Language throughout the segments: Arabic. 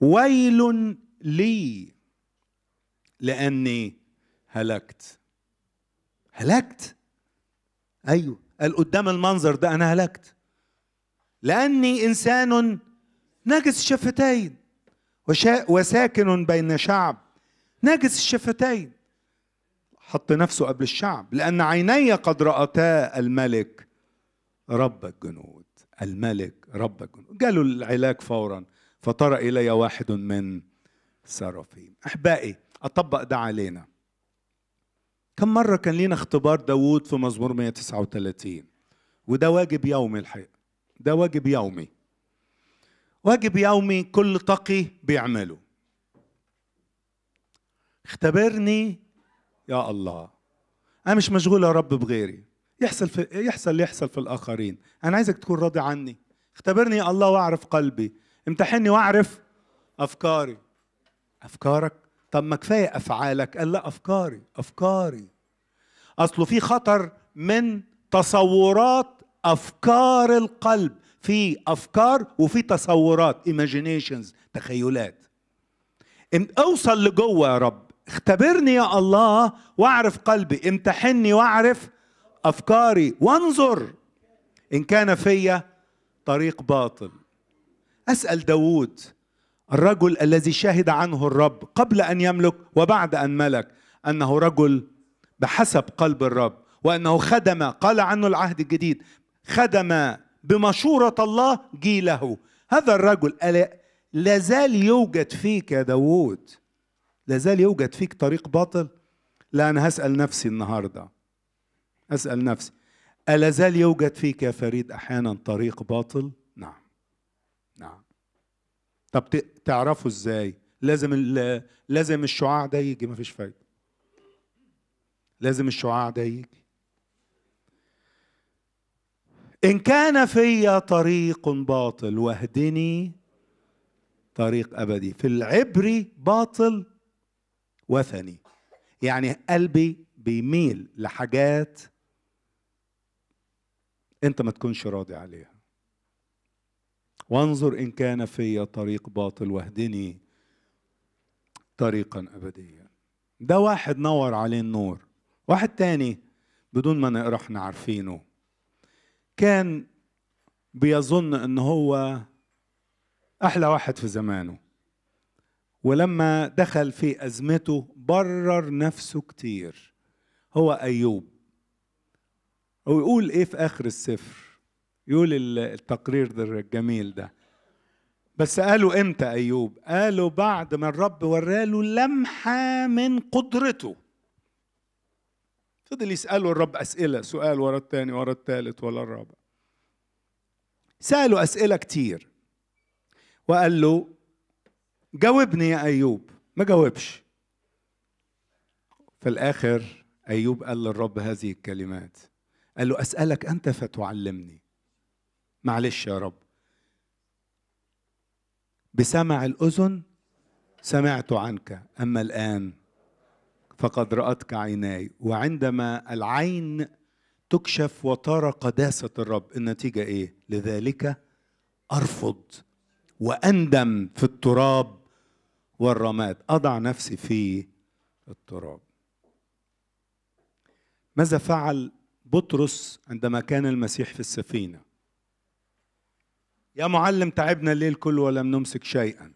ويل لي لاني هلكت هلكت ايوه قال قدام المنظر ده انا هلكت لاني انسان ناجس الشفتين وساكن بين شعب ناجس الشفتين حط نفسه قبل الشعب لأن عيني قد رأتا الملك رب الجنود الملك رب الجنود قالوا العلاج فورا فطرا الي واحد من سرافيم احبائي اطبق ده علينا كم مرة كان لينا اختبار داوود في مزمور 139 وده واجب يومي الحقيقة ده واجب يومي واجب يومي كل تقي بيعمله اختبرني يا الله انا مش مشغول يا رب بغيري يحصل في يحصل اللي يحصل في الاخرين انا عايزك تكون راضي عني اختبرني يا الله واعرف قلبي امتحني واعرف افكاري افكارك طب ما كفايه افعالك قال لا افكاري افكاري اصله في خطر من تصورات افكار القلب في افكار وفي تصورات ايماجينيشنز تخيلات اوصل لجوه يا رب اختبرني يا الله واعرف قلبي امتحني واعرف افكاري وانظر ان كان فيا طريق باطل أسأل داود الرجل الذي شهد عنه الرب قبل أن يملك وبعد أن ملك أنه رجل بحسب قلب الرب وأنه خدم قال عنه العهد الجديد خدم بمشورة الله جيله هذا الرجل لازال يوجد فيك يا داوود لازال يوجد فيك طريق باطل لا أنا هسأل نفسي النهاردة أسأل نفسي ألا زال يوجد فيك يا فريد أحيانا طريق باطل نعم طب تعرفوا ازاي لازم لازم الشعاع ده يجي مفيش فايده لازم الشعاع ده يجي ان كان في طريق باطل واهدني طريق ابدي في العبري باطل وثني يعني قلبي بيميل لحاجات انت ما تكونش راضي عليها وانظر إن كان في طريق باطل واهدني طريقا أبديا ده واحد نور عليه النور واحد تاني بدون ما نقرأ احنا عارفينه كان بيظن ان هو احلى واحد في زمانه ولما دخل في ازمته برر نفسه كتير هو ايوب ويقول ايه في اخر السفر يقول التقرير ده الجميل ده بس قالوا امتى ايوب قالوا بعد ما الرب وراله لمحه من قدرته فضل يسالوا الرب اسئله سؤال ورا الثاني ورا الثالث ولا الرابع سالوا اسئله كتير وقال له جاوبني يا ايوب ما جاوبش في الاخر ايوب قال للرب هذه الكلمات قال له اسالك انت فتعلمني معلش يا رب بسمع الأذن سمعت عنك أما الآن فقد رأتك عيناي وعندما العين تكشف وترى قداسة الرب النتيجة إيه؟ لذلك أرفض وأندم في التراب والرماد أضع نفسي في التراب ماذا فعل بطرس عندما كان المسيح في السفينه يا معلم تعبنا الليل كله ولم نمسك شيئا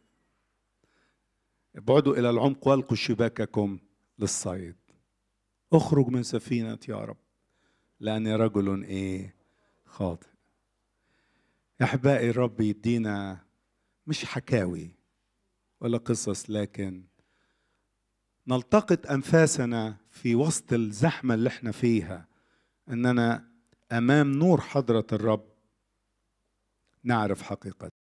ابعدوا إلى العمق والقوا شباككم للصيد اخرج من سفينة يا رب لأني رجل إيه خاطئ أحبائي الرب يدينا مش حكاوي ولا قصص لكن نلتقط أنفاسنا في وسط الزحمة اللي احنا فيها أننا أمام نور حضرة الرب نعرف حقيقة